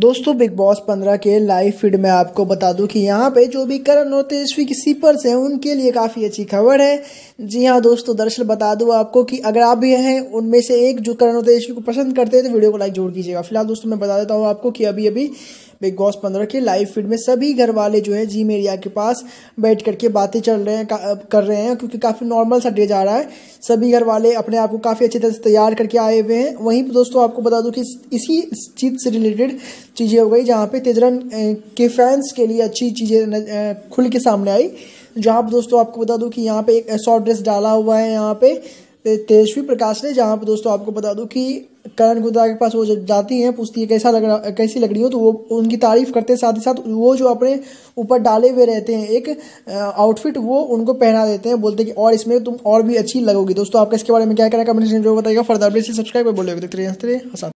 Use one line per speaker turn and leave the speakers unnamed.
दोस्तों big boss पंद्रह के लाइव फीड में आपको बता दूं कि यहाँ पे जो भी करण और तेजस्वी की सीपर्स हैं उनके लिए काफ़ी अच्छी खबर है जी हाँ दोस्तों दरअसल बता दूं आपको कि अगर आप भी हैं उनमें से एक जो करण और तेजस्वी को पसंद करते हैं तो वीडियो को लाइक जोड़ कीजिएगा फिलहाल दोस्तों मैं बता देता हूँ आपको कि अभी अभी बिग बॉस पंद्रह के लाइव फीड में सभी घर वाले जो है जी मेरिया के पास बैठ करके बातें चल रहे हैं कर रहे हैं क्योंकि काफ़ी नॉर्मल सा डे जा रहा है सभी घर वाले अपने आप को काफ़ी अच्छी तरह से तैयार करके आए हुए हैं वहीं पर दोस्तों आपको बता दूँ कि इसी चीज़ से रिलेटेड चीज़ें हो गई जहाँ पर तेजरन के फैंस के लिए अच्छी चीज़ें खुल के सामने आई जहाँ पर दोस्तों आपको बता दूँ कि यहाँ पे एक शॉर्ट ड्रेस डाला हुआ है यहाँ पे तेजस्वी प्रकाश ने जहाँ पर दोस्तों आपको बता दूँ कि करण गुदा के पास वो जाती हैं पूछती है कैसा लग रहा कैसी लग रही हो तो वो उनकी तारीफ़ करते हैं साथ ही साथ वो जो अपने ऊपर डाले हुए रहते हैं एक आउटफिट वो उनको पहना देते हैं बोलते हैं कि और इसमें तुम और भी अच्छी लगोगी दोस्तों आपका इसके बारे में क्या करें कमेंट जो बताएगा फर्दर से सब्सक्राइब बोलेगा बोले हंसते हंसा